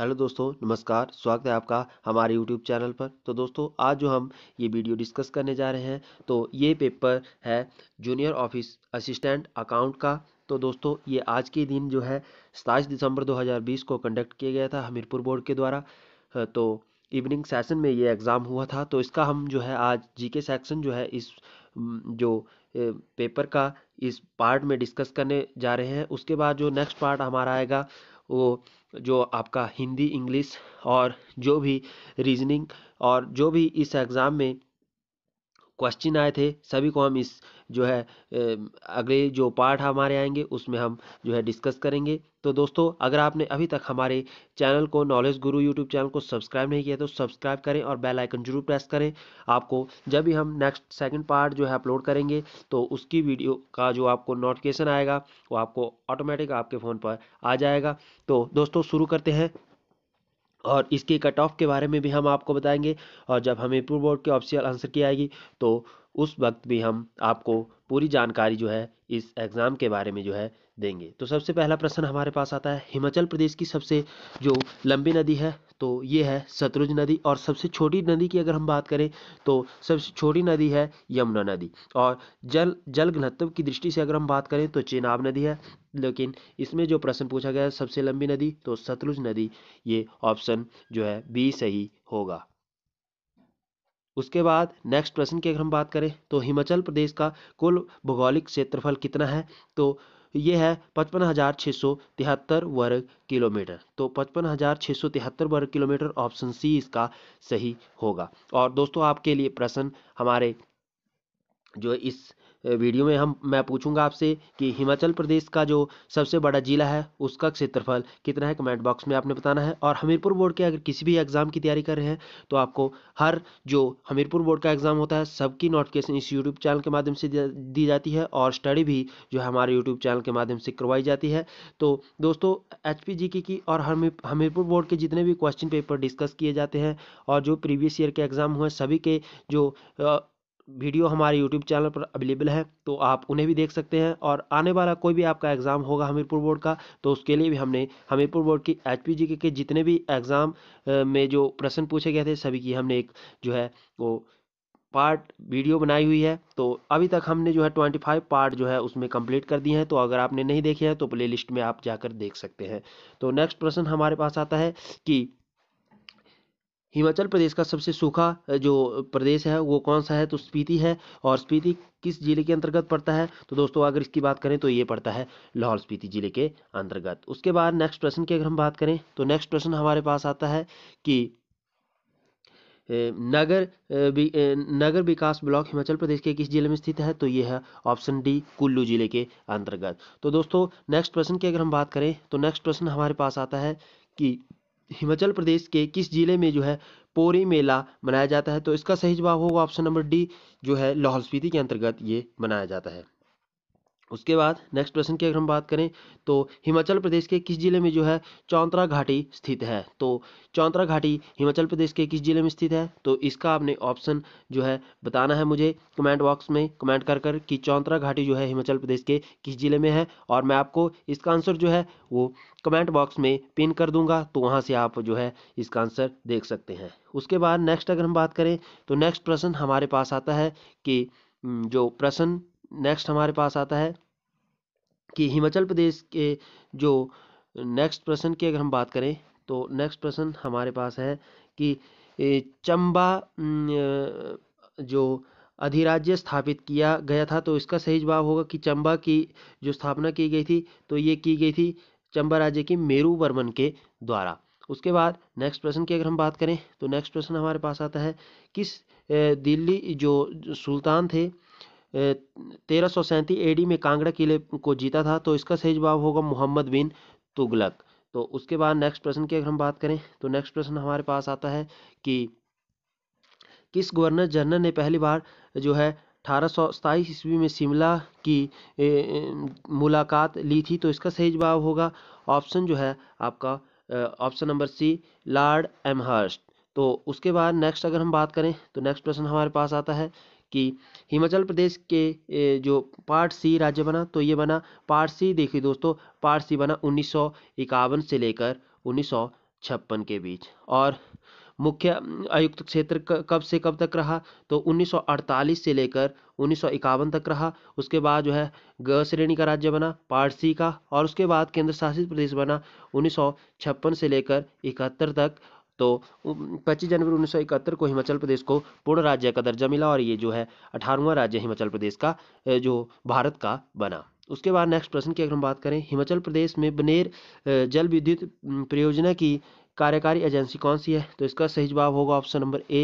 hello दोस्तों नमस्कार स्वागत है आपका हमारे यूट्यूब चैनल पर तो दोस्तों आज जो हम ये वीडियो डिस्कस करने जा रहे हैं तो ये पेपर है जूनियर ऑफिस असिस्टेंट अकाउंट का तो दोस्तों ये आज के दिन जो है सताईस दिसंबर 2020 को कंडक्ट किया गया था हमीरपुर बोर्ड के द्वारा हाँ, तो इवनिंग सेशन में ये एग्ज़ाम हुआ था तो इसका हम जो है आज जी सेक्शन जो है इस जो पेपर का इस पार्ट में डिस्कस करने जा रहे हैं उसके बाद जो नेक्स्ट पार्ट हमारा आएगा वो जो आपका हिंदी इंग्लिश और जो भी रीजनिंग और जो भी इस एग्ज़ाम में क्वेश्चन आए थे सभी को हम इस जो है अगले जो पार्ट हमारे आएंगे उसमें हम जो है डिस्कस करेंगे तो दोस्तों अगर आपने अभी तक हमारे चैनल को नॉलेज गुरु यूट्यूब चैनल को सब्सक्राइब नहीं किया तो सब्सक्राइब करें और बेल आइकन जरूर प्रेस करें आपको जब भी हम नेक्स्ट सेकंड पार्ट जो है अपलोड करेंगे तो उसकी वीडियो का जो आपको नोटिफिकेशन आएगा वो आपको ऑटोमेटिक आपके फ़ोन पर आ जाएगा तो दोस्तों शुरू करते हैं और इसके कट ऑफ के बारे में भी हम आपको बताएंगे और जब हमें पूर्व बोर्ड के ऑफिशियल आंसर की आएगी तो उस वक्त भी हम आपको पूरी जानकारी जो है इस एग्ज़ाम के बारे में जो है देंगे तो सबसे पहला प्रश्न हमारे पास आता है हिमाचल प्रदेश की सबसे जो लंबी नदी है तो ये है सतलुज नदी और सबसे छोटी नदी की अगर हम बात करें तो सबसे छोटी नदी है यमुना नदी और जल जल घनत्व की दृष्टि से अगर हम बात करें तो चेनाब नदी है लेकिन इसमें जो प्रश्न पूछा गया है सबसे लंबी नदी तो सतलुज नदी ये ऑप्शन जो है बी सही होगा उसके बाद नेक्स्ट प्रश्न की अगर हम बात करें तो हिमाचल प्रदेश का कुल भौगोलिक क्षेत्रफल कितना है तो ये है पचपन हज़ार छः सौ तिहत्तर वर्ग किलोमीटर तो पचपन हज़ार छः सौ तिहत्तर वर्ग किलोमीटर ऑप्शन सी इसका सही होगा और दोस्तों आपके लिए प्रश्न हमारे जो इस वीडियो में हम मैं पूछूंगा आपसे कि हिमाचल प्रदेश का जो सबसे बड़ा ज़िला है उसका क्षेत्रफल कितना है कमेंट बॉक्स में आपने बताना है और हमीरपुर बोर्ड के अगर किसी भी एग्ज़ाम की तैयारी कर रहे हैं तो आपको हर जो हमीरपुर बोर्ड का एग्ज़ाम होता है सबकी नोटिफिकेशन इस यूट्यूब चैनल के माध्यम से दी जाती है और स्टडी भी जो है हमारे यूट्यूब चैनल के माध्यम से करवाई जाती है तो दोस्तों एच पी की और हमीरपुर बोर्ड के जितने भी क्वेश्चन पेपर डिस्कस किए जाते हैं और जो प्रीवियस ईयर के एग्ज़ाम हुए सभी के जो वीडियो हमारे यूट्यूब चैनल पर अवेलेबल है तो आप उन्हें भी देख सकते हैं और आने वाला कोई भी आपका एग्ज़ाम होगा हमीरपुर बोर्ड का तो उसके लिए भी हमने हमीरपुर बोर्ड की एच पी के जितने भी एग्ज़ाम में जो प्रश्न पूछे गए थे सभी की हमने एक जो है वो पार्ट वीडियो बनाई हुई है तो अभी तक हमने जो है ट्वेंटी फाइव पार्ट जो है उसमें कंप्लीट कर दिए हैं तो अगर आपने नहीं देखे हैं तो प्लेलिस्ट में आप जाकर देख सकते हैं तो नेक्स्ट प्रश्न हमारे पास आता है कि हिमाचल प्रदेश का सबसे सूखा जो प्रदेश है वो कौन सा है तो स्पीति है और स्पीति किस जिले के अंतर्गत पड़ता है तो दोस्तों अगर इसकी बात करें तो ये पड़ता है लाहौल स्पीति जिले के अंतर्गत उसके बाद नेक्स्ट प्रश्न की अगर हम बात करें तो नेक्स्ट प्रश्न हमारे पास आता है कि नगर नगर विकास ब्लॉक हिमाचल प्रदेश के किस जिले में स्थित है तो ये है ऑप्शन डी कुल्लू जिले के अंतर्गत तो दोस्तों नेक्स्ट प्रश्न की अगर हम बात करें तो नेक्स्ट प्रश्न हमारे पास आता है कि हिमाचल प्रदेश के किस जिले में जो है पोरी मेला मनाया जाता है तो इसका सही जवाब होगा ऑप्शन नंबर डी जो है लाहौल स्पीति के अंतर्गत ये मनाया जाता है उसके बाद नेक्स्ट प्रश्न की अगर हम बात करें तो हिमाचल प्रदेश के किस जिले में जो है चौंतरा घाटी स्थित है तो चौंतरा घाटी हिमाचल प्रदेश के किस जिले में स्थित है तो इसका आपने ऑप्शन जो है बताना है मुझे कमेंट बॉक्स में कमेंट कर कर कि चौंतरा घाटी जो है हिमाचल प्रदेश के किस जिले में है और मैं आपको इसका आंसर जो है वो कमेंट बॉक्स में पिन कर दूंगा तो वहाँ से आप जो है इसका आंसर देख सकते हैं उसके बाद नेक्स्ट अगर हम बात करें तो नेक्स्ट प्रश्न हमारे पास आता है कि हम्म, जो प्रश्न नेक्स्ट हमारे पास आता है कि हिमाचल प्रदेश के जो नेक्स्ट प्रश्न की अगर हम बात करें तो नेक्स्ट प्रश्न हमारे पास है कि चंबा जो अधिराज्य स्थापित किया गया था तो इसका सही जवाब होगा कि चंबा की जो स्थापना की गई थी तो ये की गई थी चंबा राज्य की मेरू वर्मन के द्वारा उसके बाद नेक्स्ट प्रश्न की अगर हम बात करें तो नेक्स्ट प्रश्न हमारे पास आता है किस दिल्ली जो सुल्तान थे तेरह सौ एडी में कांगड़ा किले को जीता था तो इसका सही जवाब होगा मोहम्मद बिन तुगलक तो उसके बाद नेक्स्ट प्रश्न की अगर हम बात करें तो नेक्स्ट प्रश्न हमारे पास आता है कि किस गवर्नर जनरल ने पहली बार जो है अठारह सौ सताईस ईस्वी में शिमला की ए, ए, मुलाकात ली थी तो इसका सही जवाब होगा ऑप्शन जो है आपका option number C Lord Amherst तो उसके बाद नेक्स्ट अगर हम बात करें तो नेक्स्ट प्रश्न हमारे पास आता है कि हिमाचल प्रदेश के जो पार्ट सी राज्य बना तो ये बना पार्ट सी देखिए दोस्तों पार्ट सी बना उन्नीस से लेकर उन्नीस के बीच और मुख्य आयुक्त क्षेत्र कब से कब तक रहा तो 1948 से लेकर उन्नीस तक रहा उसके बाद जो है ग श्रेणी का राज्य बना पारसी का और उसके बाद केंद्र शासित प्रदेश बना उन्नीस से लेकर इकहत्तर तक तो पच्चीस जनवरी उन्नीस को हिमाचल प्रदेश को पूर्ण राज्य का दर्जा मिला और ये जो है अठारहवा राज्य हिमाचल प्रदेश का जो भारत का बना उसके बाद नेक्स्ट प्रश्न की अगर हम बात करें हिमाचल प्रदेश में बनेर जल विद्युत परियोजना की कार्यकारी एजेंसी कौन सी है तो इसका सही जवाब होगा option number A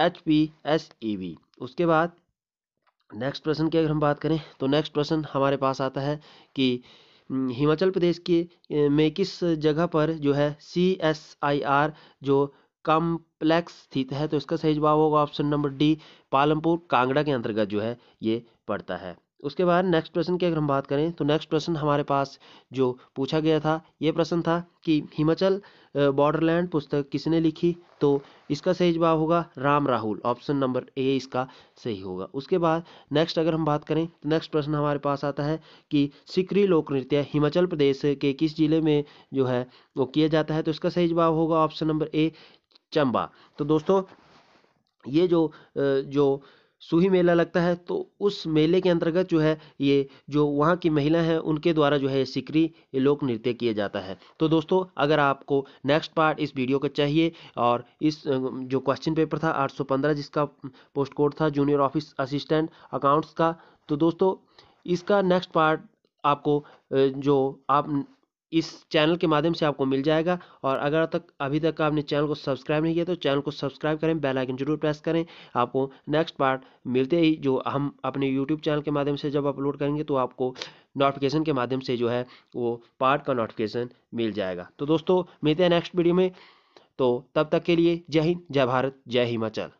H P S E V उसके बाद नेक्स्ट प्रश्न की अगर हम बात करें तो नेक्स्ट प्रश्न हमारे पास आता है कि हिमाचल प्रदेश के में किस जगह पर जो है सी एस आई आर जो कॉम्प्लेक्स स्थित है तो इसका सही जवाब होगा option number D Palampur Kangra के अंतर्गत जो है ये पड़ता है उसके बाद नेक्स्ट प्रश्न की अगर हम बात करें तो नेक्स्ट प्रश्न हमारे पास जो पूछा गया था ये प्रश्न था कि हिमाचल बॉर्डरलैंड पुस्तक किसने लिखी तो इसका सही जवाब होगा Ram Rahul option number A इसका सही होगा उसके बाद नेक्स्ट अगर हम बात करें तो नेक्स्ट प्रश्न हमारे पास आता है कि सिकरी लोक नृत्य हिमाचल प्रदेश के किस जिले में जो है वो किया जाता है तो इसका सही जवाब होगा ऑप्शन नंबर ए चंबा तो दोस्तों ये जो जो सूही मेला लगता है तो उस मेले के अंतर्गत जो है ये जो वहाँ की महिला हैं उनके द्वारा जो है ये सिकरी ये लोक नृत्य किया जाता है तो दोस्तों अगर आपको नेक्स्ट पार्ट इस वीडियो का चाहिए और इस जो क्वेश्चन पेपर था 815 जिसका पोस्ट कोड था जूनियर ऑफिस असिस्टेंट अकाउंट्स का तो दोस्तों इसका नेक्स्ट पार्ट आपको जो आप इस चैनल के माध्यम से आपको मिल जाएगा और अगर तक अभी तक आपने चैनल को सब्सक्राइब नहीं किया तो चैनल को सब्सक्राइब करें बेल आइकन जरूर प्रेस करें आपको नेक्स्ट पार्ट मिलते ही जो हम अपने यूट्यूब चैनल के माध्यम से जब अपलोड करेंगे तो आपको नोटिफिकेशन के माध्यम से जो है वो पार्ट का नोटिफिकेशन मिल जाएगा तो दोस्तों मिलते हैं नेक्स्ट वीडियो में तो तब तक के लिए जय हिंद जय भारत जय हिमाचल